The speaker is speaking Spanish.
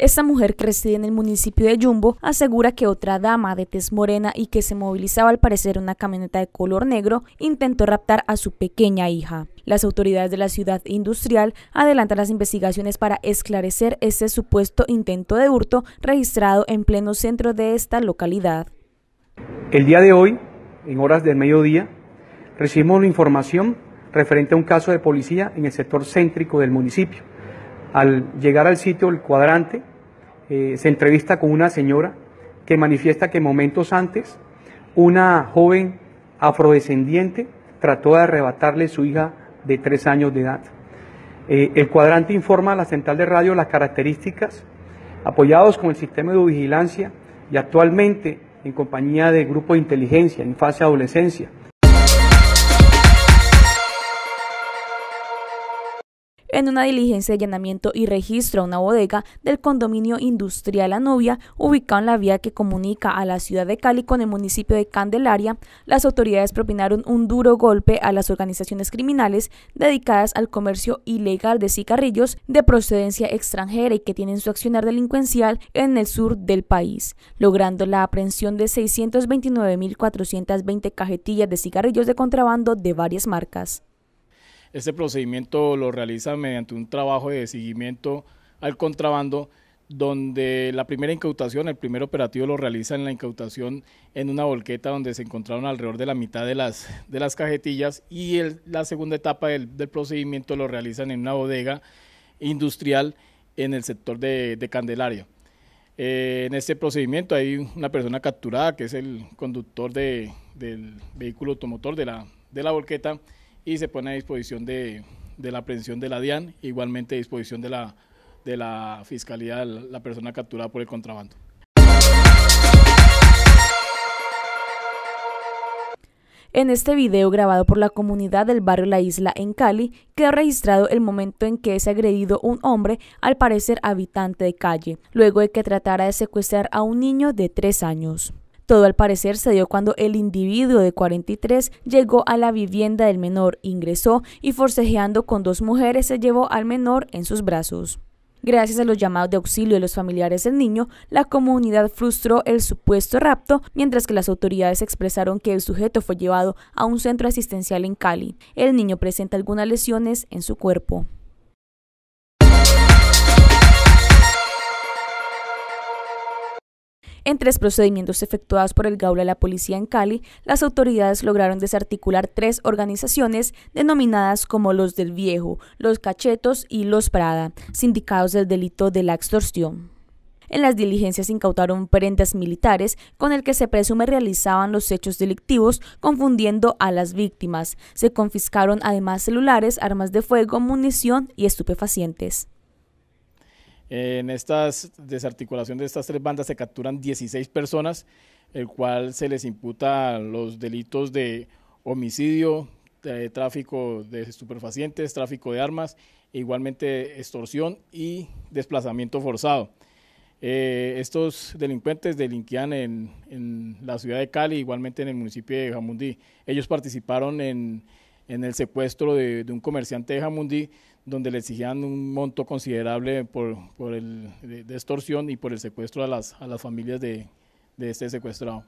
Esta mujer que reside en el municipio de Yumbo asegura que otra dama de tez morena y que se movilizaba al parecer una camioneta de color negro intentó raptar a su pequeña hija. Las autoridades de la ciudad industrial adelantan las investigaciones para esclarecer este supuesto intento de hurto registrado en pleno centro de esta localidad. El día de hoy, en horas del mediodía, recibimos la información referente a un caso de policía en el sector céntrico del municipio. Al llegar al sitio, el cuadrante, eh, se entrevista con una señora que manifiesta que momentos antes una joven afrodescendiente trató de arrebatarle su hija de tres años de edad. Eh, el cuadrante informa a la central de radio las características, apoyados con el sistema de vigilancia y actualmente en compañía de grupo de inteligencia en fase adolescencia, en una diligencia de llenamiento y registro a una bodega del condominio industrial Anubia, ubicado en la vía que comunica a la ciudad de Cali con el municipio de Candelaria, las autoridades propinaron un duro golpe a las organizaciones criminales dedicadas al comercio ilegal de cigarrillos de procedencia extranjera y que tienen su accionar delincuencial en el sur del país, logrando la aprehensión de 629.420 cajetillas de cigarrillos de contrabando de varias marcas. Este procedimiento lo realizan mediante un trabajo de seguimiento al contrabando donde la primera incautación, el primer operativo lo realizan en la incautación en una volqueta donde se encontraron alrededor de la mitad de las, de las cajetillas y la segunda etapa del, procedimiento lo realizan en una bodega industrial en el sector de, Candelaria. Eh, en este procedimiento hay una persona capturada que es el conductor del vehículo automotor de la, de la volqueta y se pone a disposición de, la aprehensión de la DIAN, igualmente a disposición de la, de la Fiscalía la persona capturada por el contrabando. En este video grabado por la comunidad del barrio La Isla en Cali, queda registrado el momento en que es agredido un hombre, al parecer habitante de calle, luego de que tratara de secuestrar a un niño de tres años. Todo al parecer se dio cuando el individuo de 43 llegó a la vivienda del menor, ingresó y forcejeando con dos mujeres se llevó al menor en sus brazos. Gracias a los llamados de auxilio de los familiares del niño, la comunidad frustró el supuesto rapto, mientras que las autoridades expresaron que el sujeto fue llevado a un centro asistencial en Cali. El niño presenta algunas lesiones en su cuerpo. En tres procedimientos efectuados por el Gaula de la Policía en Cali, las autoridades lograron desarticular tres organizaciones denominadas como los del Viejo, los Cachetos y los Prada, sindicados del delito de la extorsión. En las diligencias incautaron prendas militares con el que se presume realizaban los hechos delictivos, confundiendo a las víctimas. Se confiscaron además celulares, armas de fuego, munición y estupefacientes. En esta desarticulación de estas tres bandas se capturan 16 personas, el cual se les imputa los delitos de homicidio, tráfico de estupefacientes, tráfico de armas, igualmente extorsión y desplazamiento forzado. Eh, estos delincuentes delinquían en, en, la ciudad de Cali, igualmente en el municipio de Jamundí. Ellos participaron en en el secuestro de, un comerciante de Jamundí, donde le exigían un monto considerable por, por el, extorsión y por el secuestro a las, a las familias de, de este secuestrado.